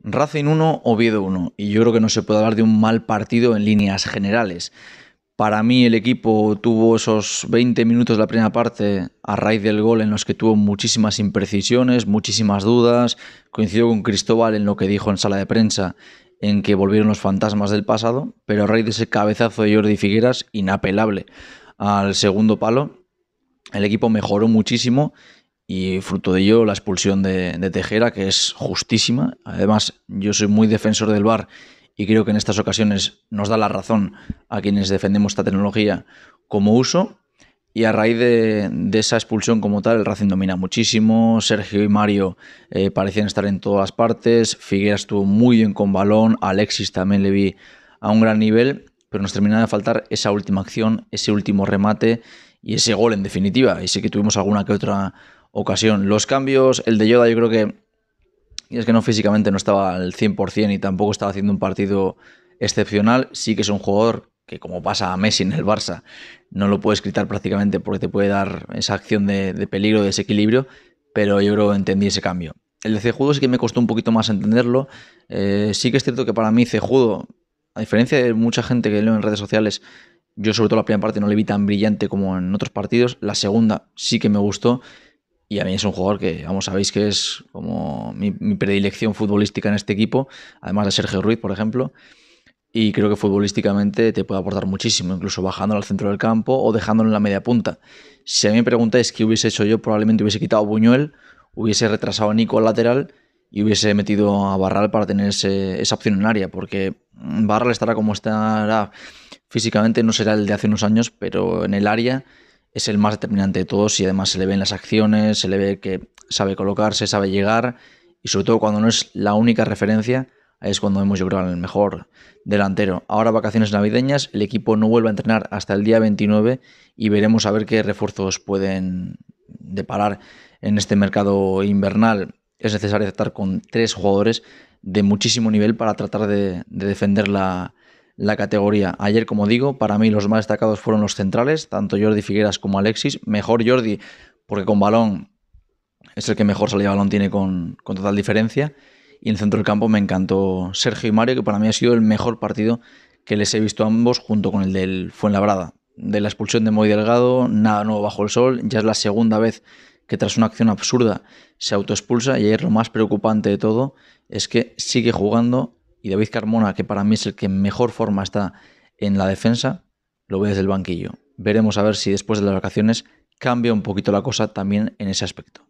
Racing 1, Oviedo 1. Y yo creo que no se puede hablar de un mal partido en líneas generales. Para mí el equipo tuvo esos 20 minutos de la primera parte a raíz del gol en los que tuvo muchísimas imprecisiones, muchísimas dudas. Coincidió con Cristóbal en lo que dijo en sala de prensa, en que volvieron los fantasmas del pasado, pero a raíz de ese cabezazo de Jordi Figueras, inapelable al segundo palo, el equipo mejoró muchísimo y fruto de ello la expulsión de, Tejera, que es justísima. Además, yo soy muy defensor del VAR y creo que en estas ocasiones nos da la razón a quienes defendemos esta tecnología como uso. Y a raíz de, esa expulsión como tal, el Racing domina muchísimo, Sergio y Mario eh, parecían estar en todas partes, Figueras estuvo muy bien con balón, Alexis también le vi a un gran nivel, pero nos terminaba de faltar esa última acción, ese último remate y ese gol en definitiva. Y sé que tuvimos alguna que otra ocasión. Los cambios, el de Yoda yo creo que y es que no físicamente no estaba al 100% y tampoco estaba haciendo un partido excepcional. Sí que es un jugador que como pasa a Messi en el Barça, no lo puedes gritar prácticamente porque te puede dar esa acción de, peligro, de desequilibrio, pero yo creo que entendí ese cambio. El de Cejudo sí que me costó un poquito más entenderlo. Eh, sí que es cierto que para mí Cejudo, a diferencia de mucha gente que leo en redes sociales, yo sobre todo la primera parte no le vi tan brillante como en otros partidos. La segunda sí que me gustó y a mí es un jugador que, vamos, sabéis que es como mi, predilección futbolística en este equipo, además de Sergio Ruiz, por ejemplo y creo que futbolísticamente te puede aportar muchísimo, incluso bajándolo al centro del campo o dejándolo en la media punta. Si a mí me preguntáis qué hubiese hecho yo, probablemente hubiese quitado Buñuel, hubiese retrasado a Nico al lateral y hubiese metido a Barral para tener esa opción en área, porque Barral estará como estará físicamente, no será el de hace unos años, pero en el área es el más determinante de todos y además se le ven las acciones, se le ve que sabe colocarse, sabe llegar y sobre todo cuando no es la única referencia, es cuando hemos yo el mejor delantero. Ahora vacaciones navideñas, el equipo no vuelve a entrenar hasta el día 29 y veremos a ver qué refuerzos pueden deparar en este mercado invernal. Es necesario estar con tres jugadores de muchísimo nivel para tratar de, de defender la, la categoría. Ayer, como digo, para mí los más destacados fueron los centrales, tanto Jordi Figueras como Alexis. Mejor Jordi, porque con balón es el que mejor salida balón tiene con, total diferencia. Y en centro del campo me encantó Sergio y Mario, que para mí ha sido el mejor partido que les he visto a ambos junto con el del Fuenlabrada. De la expulsión de Moy Delgado, nada nuevo bajo el sol, ya es la segunda vez que tras una acción absurda se autoexpulsa y ayer lo más preocupante de todo es que sigue jugando y David Carmona, que para mí es el que mejor forma está en la defensa, lo ve desde el banquillo. Veremos a ver si después de las vacaciones cambia un poquito la cosa también en ese aspecto.